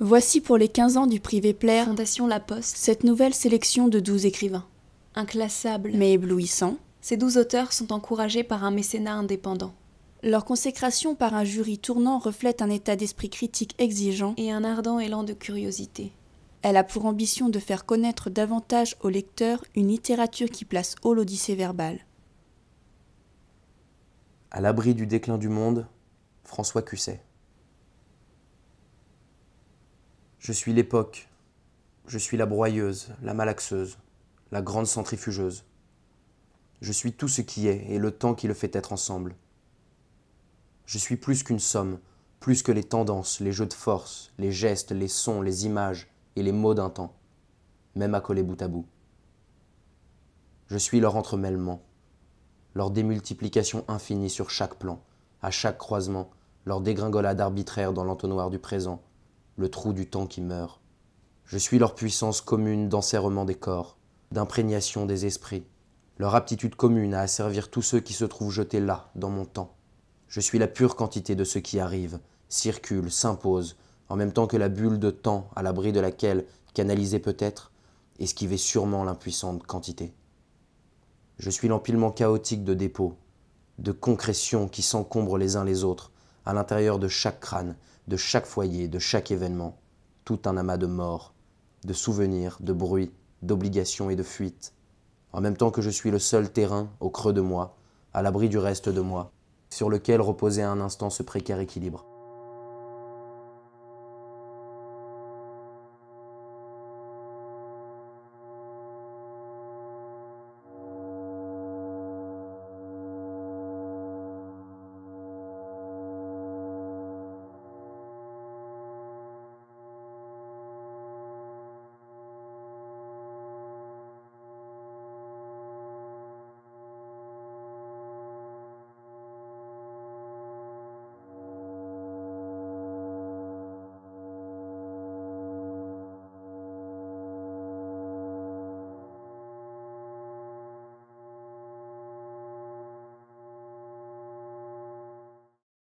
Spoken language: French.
Voici pour les 15 ans du privé Plaire, Fondation La Poste, cette nouvelle sélection de 12 écrivains. Inclassables mais éblouissants, ces 12 auteurs sont encouragés par un mécénat indépendant. Leur consécration par un jury tournant reflète un état d'esprit critique exigeant et un ardent élan de curiosité. Elle a pour ambition de faire connaître davantage aux lecteurs une littérature qui place haut l'odyssée verbale. À l'abri du déclin du monde, François Cusset. Je suis l'époque. Je suis la broyeuse, la malaxeuse, la grande centrifugeuse. Je suis tout ce qui est et le temps qui le fait être ensemble. Je suis plus qu'une somme, plus que les tendances, les jeux de force, les gestes, les sons, les images et les mots d'un temps, même accolés bout à bout. Je suis leur entremêlement, leur démultiplication infinie sur chaque plan, à chaque croisement, leur dégringolade arbitraire dans l'entonnoir du présent, le trou du temps qui meurt. Je suis leur puissance commune d'enserrement des corps, d'imprégnation des esprits, leur aptitude commune à asservir tous ceux qui se trouvent jetés là, dans mon temps. Je suis la pure quantité de ce qui arrive, circule, s'impose, en même temps que la bulle de temps à l'abri de laquelle, canalisée peut-être, esquivait sûrement l'impuissante quantité. Je suis l'empilement chaotique de dépôts, de concrétions qui s'encombrent les uns les autres, à l'intérieur de chaque crâne, de chaque foyer, de chaque événement, tout un amas de morts, de souvenirs, de bruits, d'obligations et de fuites, en même temps que je suis le seul terrain au creux de moi, à l'abri du reste de moi, sur lequel reposait un instant ce précaire équilibre.